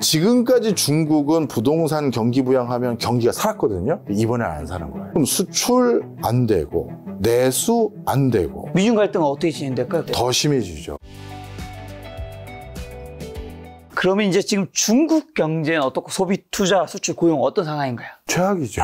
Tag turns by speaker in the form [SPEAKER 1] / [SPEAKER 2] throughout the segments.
[SPEAKER 1] 지금까지 중국은 부동산 경기 부양하면 경기가 살았거든요. 이번엔 안 사는 거예요. 그럼 수출 안 되고 내수 안 되고 미중 갈등은 어떻게 진행될까요?
[SPEAKER 2] 더 심해지죠. 그러면 이제 지금 중국 경제는 어떻고 소비, 투자, 수출, 고용 어떤 상황인가요? 최악이죠.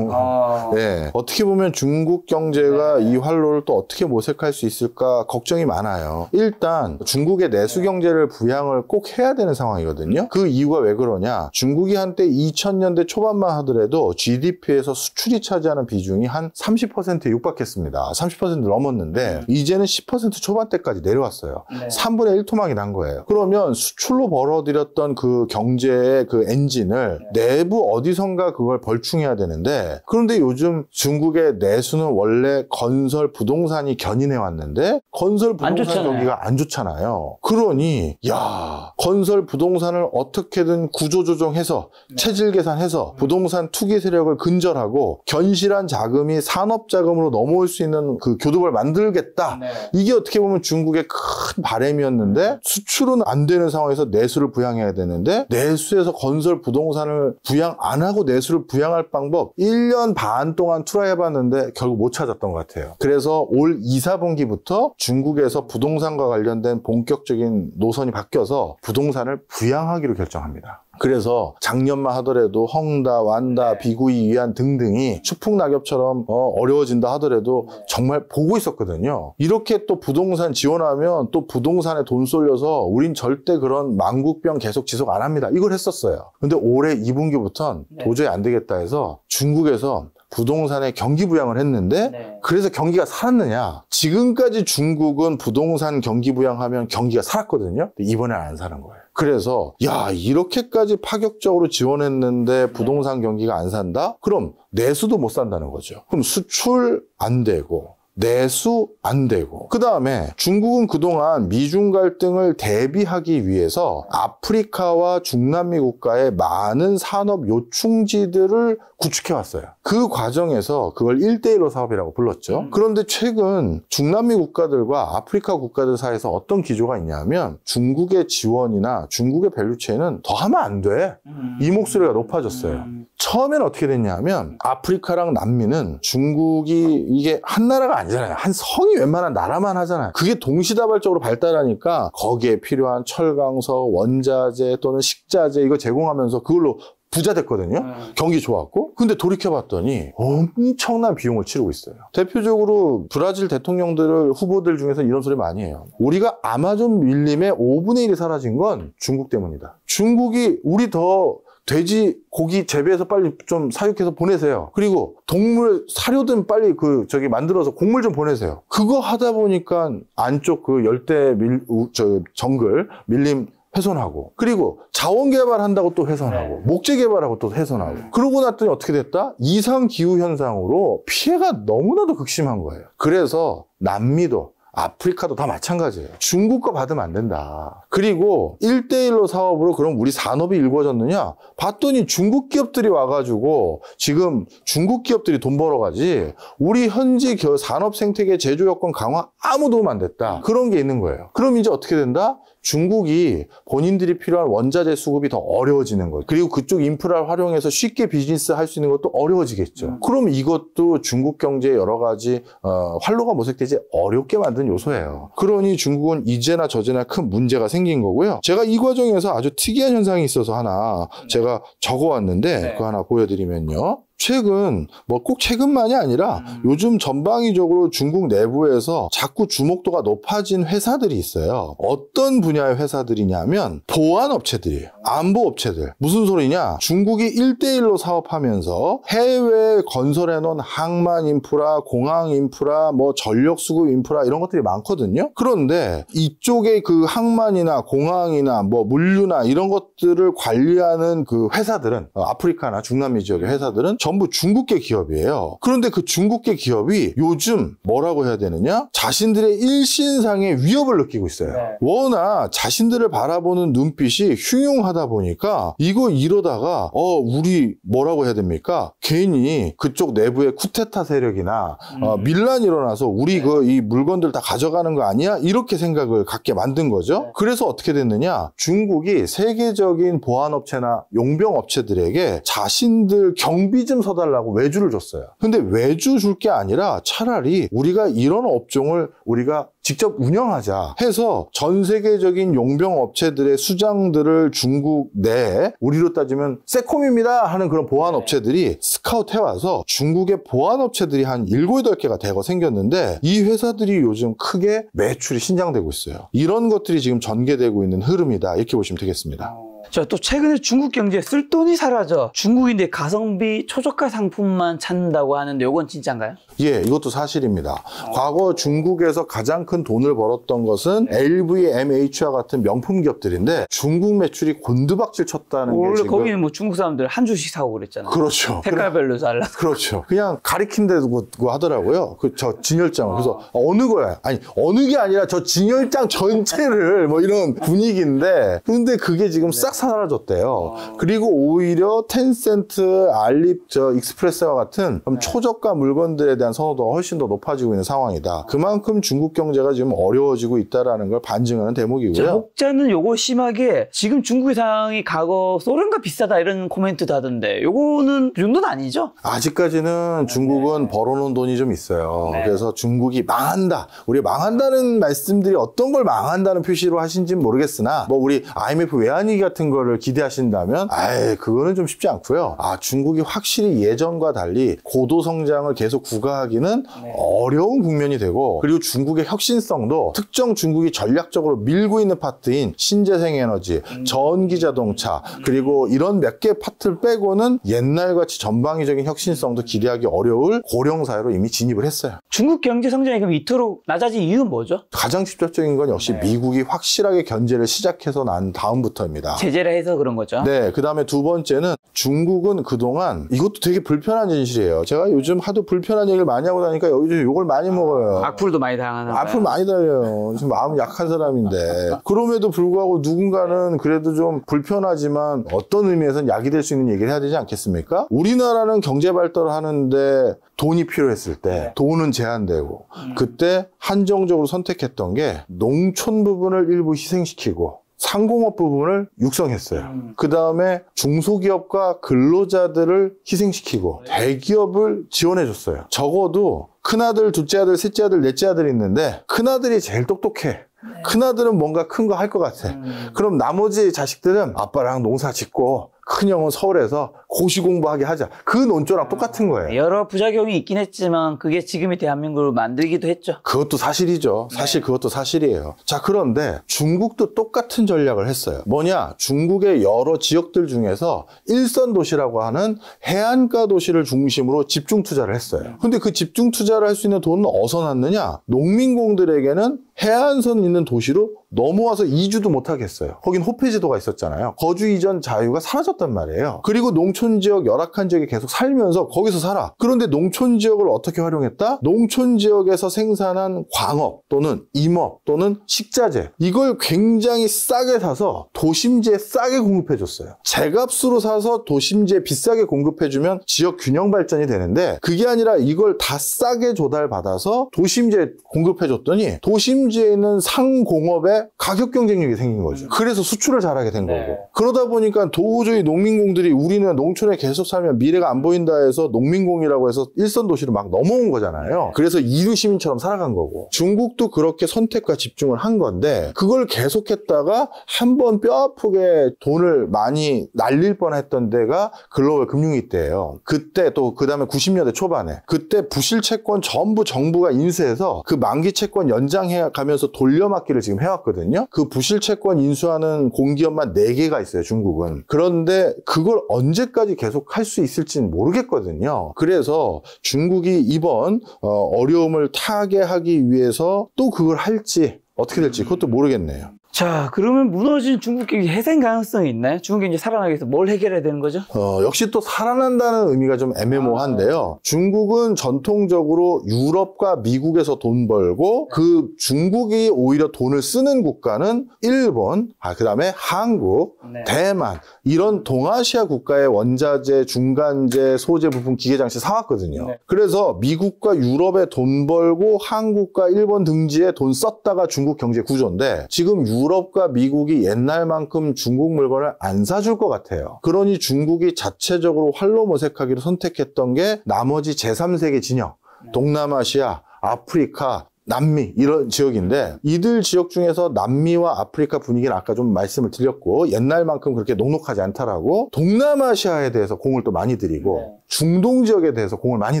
[SPEAKER 2] 아...
[SPEAKER 1] 네. 어떻게 보면 중국 경제가 네. 이 활로를 또 어떻게 모색할 수 있을까 걱정이 많아요. 일단 중국의 내수 네. 경제를 부양을 꼭 해야 되는 상황이거든요. 그 이유가 왜 그러냐? 중국이 한때 2000년대 초반만 하더라도 GDP에서 수출이 차지하는 비중이 한 30%에 육박했습니다. 30% 넘었는데 음. 이제는 10% 초반대까지 내려왔어요. 네. 3분의 1 토막이 난 거예요. 그러면 수출로 벌어들였던 그 경제의 그 엔진을 네. 내부 어디선가 그걸 벌충해야 되는데 그런데 요즘 중국의 내수는 원래 건설 부동산이 견인해 왔는데 건설 부동산 여기가안 좋잖아요. 그러니 야 건설 부동산을 어떻게든 구조조정해서 네. 체질 계산해서 음. 부동산 투기 세력을 근절하고 견실한 자금이 산업 자금으로 넘어올 수 있는 그 교두보를 만들겠다. 네. 이게 어떻게 보면 중국의 큰 바램이었는데 음. 수출은 안 되는 상황에서 내수를 부양해야 되는데 내수에서 건설 부동산을 부양 안 하고 내수를 부양 부양할 방법 1년 반 동안 트라이 해봤는데 결국 못 찾았던 것 같아요. 그래서 올 2, 4분기부터 중국에서 부동산과 관련된 본격적인 노선이 바뀌어서 부동산을 부양하기로 결정합니다. 그래서 작년만 하더라도 헝다, 완다, 네. 비구이, 위안 등등이 추풍 낙엽처럼 어, 어려워진다 하더라도 네. 정말 보고 있었거든요. 이렇게 또 부동산 지원하면 또 부동산에 돈 쏠려서 우린 절대 그런 망국병 계속 지속 안 합니다. 이걸 했었어요. 근데 올해 2분기부터는 네. 도저히 안 되겠다 해서 중국에서 부동산에 경기 부양을 했는데 네. 그래서 경기가 살았느냐 지금까지 중국은 부동산 경기 부양하면 경기가 살았거든요 근데 이번엔 안 사는 거예요 그래서 야 이렇게까지 파격적으로 지원했는데 네. 부동산 경기가 안 산다? 그럼 내수도 못 산다는 거죠. 그럼 수출 안 되고 내수 안 되고 그 다음에 중국은 그동안 미중 갈등을 대비하기 위해서 아프리카와 중남미 국가의 많은 산업 요충지들을 구축해 왔어요 그 과정에서 그걸 일대일로 사업이라고 불렀죠 음. 그런데 최근 중남미 국가들과 아프리카 국가들 사이에서 어떤 기조가 있냐면 중국의 지원이나 중국의 밸류체인은 더 하면 안 돼이 음. 목소리가 높아졌어요 음. 처음엔 어떻게 됐냐면 아프리카랑 남미는 중국이 이게 한 나라가 아니에 아니잖아요. 한 성이 웬만한 나라만 하잖아요. 그게 동시다발적으로 발달하니까 거기에 필요한 철강석, 원자재 또는 식자재 이거 제공하면서 그걸로 부자 됐거든요. 네. 경기 좋았고. 근데 돌이켜봤더니 엄청난 비용을 치르고 있어요. 대표적으로 브라질 대통령들 후보들 중에서 이런 소리 많이 해요. 우리가 아마존 밀림의 5분의 1이 사라진 건 중국 때문이다. 중국이 우리 더 돼지 고기 재배해서 빨리 좀 사육해서 보내세요. 그리고 동물 사료든 빨리 그 저기 만들어서 곡물 좀 보내세요. 그거 하다 보니까 안쪽 그 열대 밀, 저 정글 밀림 훼손하고 그리고 자원 개발한다고 또 훼손하고 네. 목재 개발하고 또 훼손하고 그러고 났더니 어떻게 됐다? 이상 기후 현상으로 피해가 너무나도 극심한 거예요. 그래서 남미도 아프리카도 다 마찬가지예요. 중국 거 받으면 안 된다. 그리고 1대1로 사업으로 그럼 우리 산업이 일궈졌느냐? 봤더니 중국 기업들이 와가지고 지금 중국 기업들이 돈 벌어가지 우리 현지 산업 생태계 제조 여건 강화 아무 도움 안 됐다. 그런 게 있는 거예요. 그럼 이제 어떻게 된다? 중국이 본인들이 필요한 원자재 수급이 더 어려워지는 거예요. 그리고 그쪽 인프라를 활용해서 쉽게 비즈니스 할 수 있는 것도 어려워지겠죠. 음. 그럼 이것도 중국 경제의 여러 가지 어, 활로가 모색되지 어렵게 만든 요소예요. 그러니 중국은 이제나 저제나 큰 문제가 생긴 거고요. 제가 이 과정에서 아주 특이한 현상이 있어서 하나 네. 제가 적어왔는데 네. 그 하나 보여드리면요. 최근 뭐 꼭 최근만이 아니라 음. 요즘 전방위적으로 중국 내부에서 자꾸 주목도가 높아진 회사들이 있어요. 어떤 분야의 회사들이냐면 보안 업체들이에요. 안보 업체들. 무슨 소리냐? 중국이 1대1로 사업하면서 해외 건설해 놓은 항만 인프라, 공항 인프라, 뭐 전력 수급 인프라 이런 것들이 많거든요. 그런데 이쪽에 그 항만이나 공항이나 뭐 물류나 이런 것들을 관리하는 그 회사들은 어, 아프리카나 중남미 지역의 회사들은 전부 중국계 기업이에요. 그런데 그 중국계 기업이 요즘 뭐라고 해야 되느냐? 자신들의 일신상의 위협을 느끼고 있어요. 네. 워낙 자신들을 바라보는 눈빛이 흉흉하다 보니까 이거 이러다가 어 우리 뭐라고 해야 됩니까? 괜히 그쪽 내부의 쿠테타 세력이나 어, 음. 어, 밀란 일어나서 우리 네. 그이 물건들 다 가져가는 거 아니야? 이렇게 생각을 갖게 만든 거죠. 네. 그래서 어떻게 됐느냐? 중국이 세계적인 보안업체나 용병업체들에게 자신들 경비 좀좀 서달라고 외주를 줬어요. 근데 외주 줄 게 아니라 차라리 우리가 이런 업종을 우리가 직접 운영하자 해서 전 세계적인 용병 업체들의 수장들을 중국 내에 우리로 따지면 세콤입니다 하는 그런 보안 네. 업체들이 스카웃 해와서 중국의 보안 업체들이 한 7, 8개가 대거 생겼는데 이 회사들이 요즘 크게 매출이 신장되고 있어요. 이런 것들이 지금 전개되고 있는 흐름이다 이렇게 보시면 되겠습니다. 어. 자, 또 최근에
[SPEAKER 2] 중국 경제에 쓸 돈이 사라져 중국인데 가성비 초저가 상품만 찾는다고 하는데
[SPEAKER 1] 이건 진짜인가요? 예, 이것도 사실입니다. 어. 과거 중국에서 가장 큰 돈을 벌었던 것은 네. LVMH와 같은 명품 기업들인데 중국 매출이 곤두박질 쳤다는 원래 게 지금 거기는
[SPEAKER 2] 뭐 중국 사람들 한 주씩 사고 그랬잖아요.
[SPEAKER 1] 그렇죠. 색깔별로 잘라. 그렇죠. 그냥 가리킨 다고 하더라고요. 그 저진열장 어. 그래서 어느 거야? 아니, 어느 게 아니라 저 진열장 전체를 뭐 이런 분위기인데 근데 그게 지금 네. 싹 사라졌대요. 아. 그리고 오히려 텐센트, 알립, 저 익스프레스와 같은 네. 초저가 물건들에 대한 선호도가 훨씬 더 높아지고 있는 상황이다. 그만큼 중국 경제가 지금 어려워지고 있다라는 걸 반증하는 대목이고요.
[SPEAKER 2] 목자는 요거 심하게 지금 중국의 상황이 과거 소련과 비싸다 이런 코멘트도 하던데 요거는 그 정도는 아니죠?
[SPEAKER 1] 아직까지는 아, 네. 중국은 벌어놓은 돈이 좀 있어요. 네. 그래서 중국이 망한다. 우리 망한다는 말씀들이 어떤 걸 망한다는 표시로 하신지는 모르겠으나 뭐 우리 IMF 외환위기 같은 같은 거를 기대하신다면 아예 그거는 좀 쉽지 않고요. 아 중국이 확실히 예전과 달리 고도 성장을 계속 구가하기는 네. 어려운 국면이 되고 그리고 중국의 혁신성도 특정 중국이 전략적으로 밀고 있는 파트인 신재생에너지, 음. 전기자동차 음. 그리고 이런 몇 개 파트를 빼고는 옛날같이 전방위적인 혁신성도 기대하기 어려울 고령 사회로 이미 진입을 했어요. 중국 경제 성장이 그럼 이토록 낮아진 이유는 뭐죠? 가장 직접적인 건 역시 네. 미국이 확실하게 견제를 시작해서 난 다음부터입니다.
[SPEAKER 2] 제재를 해서 그런 거죠.
[SPEAKER 1] 네, 그 다음에 두 번째는 중국은 그동안 이것도 되게 불편한 진실이에요. 제가 요즘 하도 불편한 얘기를 많이 하고 다니까 요즘 욕을 많이 먹어요. 악플도 많이 당하는 악플 많이 달려요. 지금 마음 약한 사람인데. 그럼에도 불구하고 누군가는 그래도 좀 불편하지만 어떤 의미에선 약이 될 수 있는 얘기를 해야 되지 않겠습니까? 우리나라는 경제 발달을 하는데 돈이 필요했을 때 네. 돈은 제한되고 음. 그때 한정적으로 선택했던 게 농촌 부분을 일부 희생시키고 상공업 부분을 육성했어요. 음. 그 다음에 중소기업과 근로자들을 희생시키고 네. 대기업을 지원해줬어요. 적어도 큰아들, 둘째 아들, 셋째 아들, 넷째 아들이 있는데 큰아들이 제일 똑똑해. 네. 큰아들은 뭔가 큰 거 할 것 같아. 음. 그럼 나머지 자식들은 아빠랑 농사 짓고 큰형은 서울에서 고시 공부하게 하자. 그 논조랑 아, 똑같은 거예요. 여러
[SPEAKER 2] 부작용이 있긴 했지만 그게 지금의 대한민국을 만들기도 했죠.
[SPEAKER 1] 그것도 사실이죠. 네. 사실 네. 그것도 사실이에요. 자, 그런데 중국도 똑같은 전략을 했어요. 뭐냐? 중국의 여러 지역들 중에서 일선 도시라고 하는 해안가 도시를 중심으로 집중 투자를 했어요. 근데 그 집중 투자를 할 수 있는 돈은 어디서 났느냐? 농민공들에게는 해안선 있는 도시로 넘어와서 이주도 못하겠어요. 거긴 호패제도가 있었잖아요. 거주 이전 자유가 사라졌단 말이에요. 그리고 농촌 지역, 열악한 지역에 계속 살면서 거기서 살아. 그런데 농촌 지역을 어떻게 활용했다? 농촌 지역에서 생산한 광업 또는 임업 또는 식자재 이걸 굉장히 싸게 사서 도심지에 싸게 공급해줬어요. 제값으로 사서 도심지에 비싸게 공급해주면 지역 균형 발전이 되는데 그게 아니라 이걸 다 싸게 조달받아서 도심지에 공급해줬더니 도심 현문지에 있는 상공업에 가격 경쟁력이 생긴 거죠. 음. 그래서 수출을 잘하게 된 네. 거고. 그러다 보니까 도저히 농민공들이 우리는 농촌에 계속 살면 미래가 안 보인다 해서 농민공이라고 해서 일선 도시로 막 넘어온 거잖아요. 네. 그래서 이류 시민처럼 살아간 거고. 중국도 그렇게 선택과 집중을 한 건데 그걸 계속했다가 한 번 뼈아프게 돈을 많이 날릴 뻔했던 데가 글로벌 금융위 때예요. 그때 또 그다음에 90년대 초반에 그때 부실 채권 전부 정부가 인쇄해서그 만기 채권 연장해 가면서 돌려막기를 지금 해왔거든요. 그 부실 채권 인수하는 공기업만 4개가 있어요, 중국은. 그런데 그걸 언제까지 계속 할 수 있을지는 모르겠거든요. 그래서 중국이 이번 어, 어려움을 타개하기 위해서 또 그걸 할지 어떻게 될지 그것도 모르겠네요.
[SPEAKER 2] 자, 그러면 무너진 중국 경제 해생 가능성이 있나요? 중국 경제 살아나기 위해서 뭘 해결해야 되는 거죠?
[SPEAKER 1] 어, 역시 또 살아난다는 의미가 좀 애매모호한데요. 아. 중국은 전통적으로 유럽과 미국에서 돈 벌고 그 중국이 오히려 돈을 쓰는 국가는 일본, 아, 그 다음에 한국, 네. 대만, 이런 동아시아 국가의 원자재, 중간재, 소재, 부품, 기계장치 사왔거든요. 네. 그래서 미국과 유럽에 돈 벌고 한국과 일본 등지에 돈 썼다가 중국 경제 구조인데 지금 유럽 유럽과 미국이 옛날만큼 중국 물건을 안 사줄 것 같아요. 그러니 중국이 자체적으로 활로 모색하기로 선택했던 게 나머지 제3세계 진영, 네. 동남아시아, 아프리카, 남미 이런 지역인데 이들 지역 중에서 남미와 아프리카 분위기는 아까 좀 말씀을 드렸고 옛날만큼 그렇게 녹록하지 않다라고 동남아시아에 대해서 공을 또 많이 드리고 네. 중동 지역에 대해서 공을 많이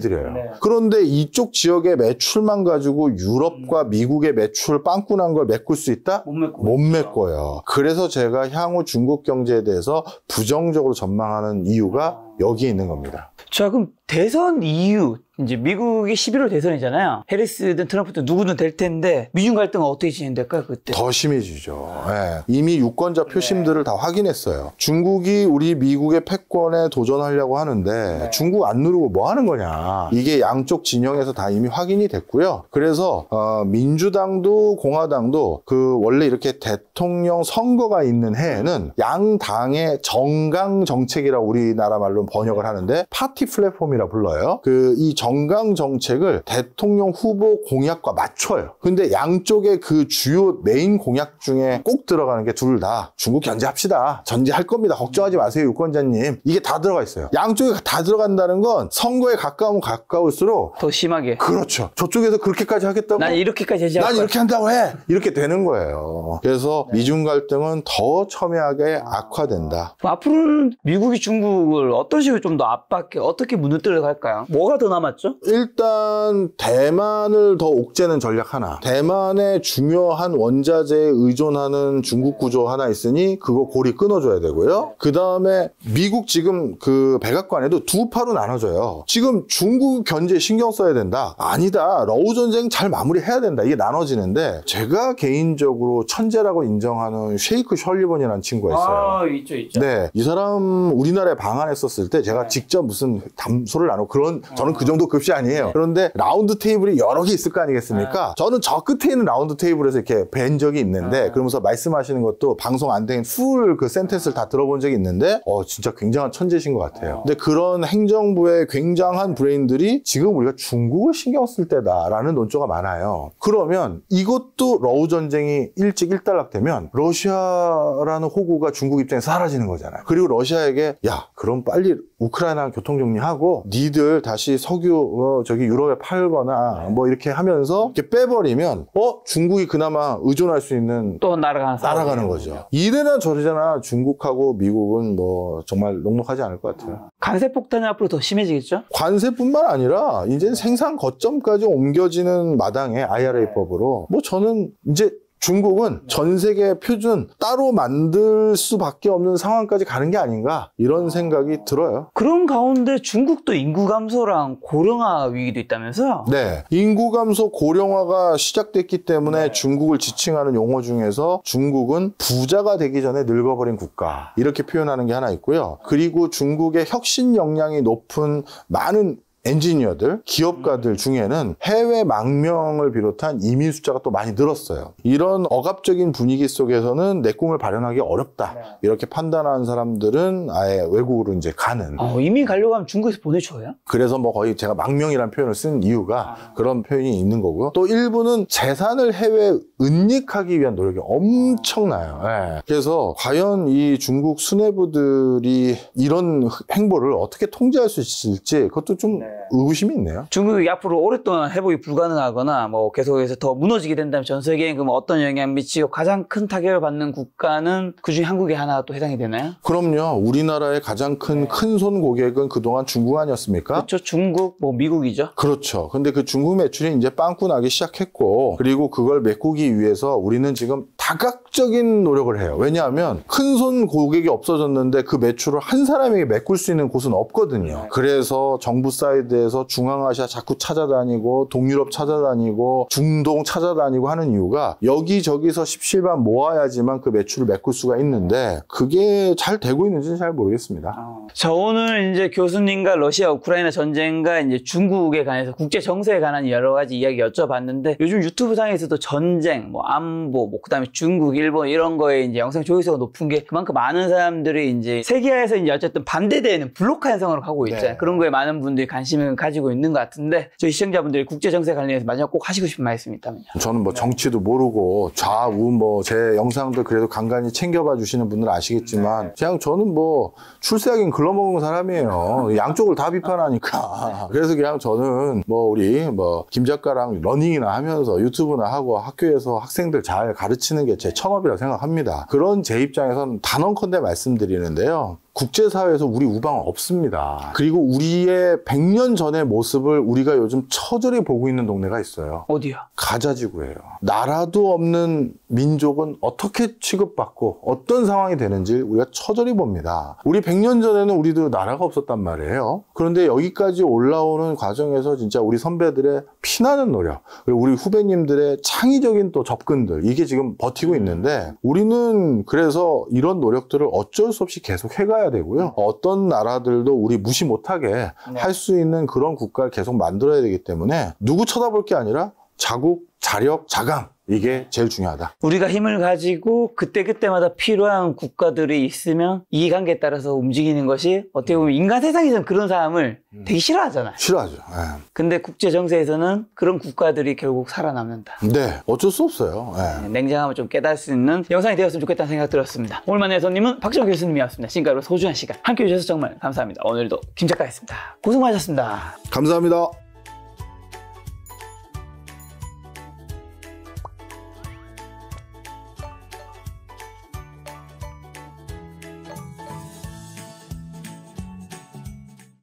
[SPEAKER 1] 드려요 네. 그런데 이쪽 지역의 매출만 가지고 유럽과 음. 미국의 매출 빵꾸난 걸 메꿀 수 있다? 못, 못 메꿔요. 그래서 제가 향후 중국 경제에 대해서 부정적으로 전망하는 이유가 아. 여기에 있는 겁니다.
[SPEAKER 2] 자 그럼 대선 이유 이제 미국이 11월 대선이잖아요. 해리스든 트럼프든 누구든 될 텐데 미중 갈등은 어떻게 진행될까요
[SPEAKER 1] 그때? 더 심해지죠. 네. 이미 유권자 표심들을 네. 다 확인했어요. 중국이 우리 미국의 패권에 도전하려고 하는데 네. 중국 안 누르고 뭐 하는 거냐. 이게 양쪽 진영에서 다 이미 확인이 됐고요. 그래서 어, 민주당도 공화당도 그 원래 이렇게 대통령 선거가 있는 해에는 양 당의 정강 정책이라 우리나라 말로 번역을 하는데 파티 플랫폼이라 불러요. 그이 정강 정책을 대통령 후보 공약과 맞춰요. 근데 양쪽의 그 주요 메인 공약 중에 꼭 들어가는 게 둘 다 중국 견제합시다. 전제할 겁니다. 걱정하지 마세요, 유권자님. 이게 다 들어가 있어요. 양쪽에 다 들어간다는 건 선거에 가까우면 가까울수록 더 심하게. 그렇죠. 저쪽에서 그렇게까지 하겠다고. 난 이렇게까지 하지 난 이렇게 한다고 해. 이렇게 되는 거예요. 그래서 네. 미중 갈등은 더 첨예하게 악화된다.
[SPEAKER 2] 앞으로는 미국이 중국을 어떤 식으로 좀 더 압박해 어떻게 문을 뚫려 갈까요? 뭐가 더 남았죠? 나죠
[SPEAKER 1] 일단 대만을 더 옥죄는 전략 하나 대만의 중요한 원자재에 의존하는 중국 구조 하나 있으니 그거 고리 끊어줘야 되고요 그 다음에 미국 지금 그 백악관에도 두 파로 나눠져요 지금 중국 견제 신경 써야 된다 아니다 러우 전쟁 잘 마무리해야 된다 이게 나눠지는데 제가 개인적으로 천재라고 인정하는 쉐이크 셜리번이라는 친구가 있어요
[SPEAKER 2] 아 있죠 있죠
[SPEAKER 1] 네이 사람 우리나라에 방한했었을 때 제가 네. 직접 무슨 담소를 나누고 그런 저는 그 정도 그 급시 아니에요. 네. 그런데 라운드 테이블이 여러 개 있을 거 아니겠습니까? 네. 저는 저 끝에 있는 라운드 테이블에서 이렇게 뵌 적이 있는데 아. 그러면서 말씀하시는 것도 방송 안 된 풀 그 센텐스를 다 들어본 적이 있는데 어 진짜 굉장한 천재신 것 같아요. 아. 근데 그런 행정부의 굉장한 브레인들이 지금 우리가 중국을 신경 쓸 때다라는 논조가 많아요. 그러면 이것도 러우 전쟁이 일찍 일단락되면 러시아라는 호구가 중국 입장에 서 사라지는 거잖아요. 그리고 러시아에게 야 그럼 빨리 우크라이나 교통 정리하고 니들 다시 석유 어, 저기 유럽에 팔거나 네. 뭐 이렇게 하면서 이렇게 빼버리면 어 중국이 그나마 의존할 수 있는 또 날아가는 날아가는 거죠. 이래나 저래나 중국하고 미국은 뭐 정말 녹록하지 않을 것 같아요. 관세 폭탄이 앞으로 더 심해지겠죠? 관세뿐만 아니라 이제 생산 거점까지 옮겨지는 마당에 IRA법으로 뭐 저는 이제 중국은 전 세계 표준 따로 만들 수밖에 없는 상황까지 가는 게 아닌가 이런 아. 생각이 들어요. 그런 가운데 중국도 인구 감소랑 고령화 위기도 있다면서요? 네. 인구 감소 고령화가 시작됐기 때문에 네. 중국을 지칭하는 용어 중에서 중국은 부자가 되기 전에 늙어버린 국가 이렇게 표현하는 게 하나 있고요. 그리고 중국의 혁신 역량이 높은 많은 엔지니어들, 기업가들 중에는 해외 망명을 비롯한 이민 숫자가 또 많이 늘었어요. 이런 억압적인 분위기 속에서는 내 꿈을 발현하기 어렵다. 네. 이렇게 판단하는 사람들은 아예 외국으로 이제 가는. 어, 이민 가려고 하면 중국에서 보내줘요? 그래서 뭐 거의 제가 망명이라는 표현을 쓴 이유가 아. 그런 표현이 있는 거고요. 또 일부는 재산을 해외 은닉하기 위한 노력이 엄청나요. 네. 그래서 과연 이 중국 수뇌부들이 이런 행보를 어떻게 통제할 수 있을지 그것도 좀 네. 의구심이 있네요. 중국이
[SPEAKER 2] 앞으로 오랫동안 회복이 불가능하거나 뭐 계속해서 더 무너지게 된다면 전 세계에 그럼 어떤 영향 미치고 가장 큰 타격을 받는 국가는 그중에 한국의 하나 또 해당이 되나요?
[SPEAKER 1] 그럼요. 우리나라의 가장 큰 네. 큰손 고객은 그동안 중국 아니었습니까? 그렇죠. 중국, 뭐 미국이죠. 그렇죠. 근데 그 중국 매출이 이제 빵꾸 나기 시작했고 그리고 그걸 메꾸기 위해서 우리는 지금 다각적인 노력을 해요. 왜냐하면 큰손 고객이 없어졌는데 그 매출을 한 사람에게 메꿀 수 있는 곳은 없거든요. 네. 그래서 정부 사이드에서 중앙아시아 자꾸 찾아다니고 동유럽 찾아다니고 중동 찾아다니고 하는 이유가 여기저기서 십실반 모아야지만 그 매출을 메꿀 수가 있는데 그게 잘 되고 있는지는 잘 모르겠습니다.
[SPEAKER 2] 저자 아. 오늘 이제 교수님과 러시아 우크라이나 전쟁과 이제 중국에 관해서 국제 정세에 관한 여러 가지 이야기 여쭤봤는데 요즘 유튜브상에서도 전쟁, 뭐 안보, 뭐 그다음에 중국, 일본 이런 거에 이제 영상 조회수가 높은 게 그만큼 많은 사람들이 이제 세계화에서 이제 어쨌든 반대되는 블록한 상으로가고 네. 있잖아요. 네. 그런 거에 많은 분들이 관심을 가지고 있는 것 같은데 저희 시청자분들이 국제 정세 관련해서 마지막 꼭 하시고 싶은 말씀이 있다면요.
[SPEAKER 1] 저는 뭐 네. 정치도 모르고 좌우 뭐 제영상도 그래도 간간히 챙겨봐 주시는 분들 아시겠지만 네. 그냥 저는 뭐 출세하긴 글러먹은 사람이에요. 양쪽을 다 비판하니까. 네. 그래서 그냥 저는 뭐 우리 뭐 김 작가랑 러닝이나 하면서 유튜브나 하고 학교에서 학생들 잘 가르치는 게제 청업이라고 생각합니다. 그런 제 입장에서는 단언컨대 말씀드리는데요. 국제사회에서 우리 우방은 없습니다. 그리고 우리의 100년 전의 모습을 우리가 요즘 처절히 보고 있는 동네가 있어요. 어디야? 가자지구예요. 나라도 없는 민족은 어떻게 취급받고 어떤 상황이 되는지 우리가 처절히 봅니다. 우리 100년 전에는 우리도 나라가 없었단 말이에요. 그런데 여기까지 올라오는 과정에서 진짜 우리 선배들의 피나는 노력, 그리고 우리 후배님들의 창의적인 또 접근들, 이게 지금 버티고 있는데 우리는 그래서 이런 노력들을 어쩔 수 없이 계속 해가야 해줘야 되고요. 음. 어떤 나라들도 우리 무시 못하게 네. 할수 있는 그런 국가를 계속 만들어야 되기 때문에 누구 쳐다볼 게 아니라 자국, 자력, 자강 이게 제일 중요하다.
[SPEAKER 2] 우리가 힘을 가지고 그때그때마다 필요한 국가들이 있으면 이해관계에 따라서 움직이는 것이 어떻게 보면 인간 세상에서는 그런 사람을 음. 되게 싫어하잖아요. 싫어하죠. 예. 근데 국제 정세에서는 그런 국가들이 결국 살아남는다.
[SPEAKER 1] 네, 어쩔 수 없어요. 예.
[SPEAKER 2] 네, 냉정함을 좀 깨달을 수 있는 영상이 되었으면 좋겠다는 생각 들었습니다. 오늘만의 손님은 박정 교수님이었습니다. 지금까지 소중한 시간 함께해 주셔서 정말 감사합니다. 오늘도 김작가였습니다. 고생 많으셨습니다. 감사합니다.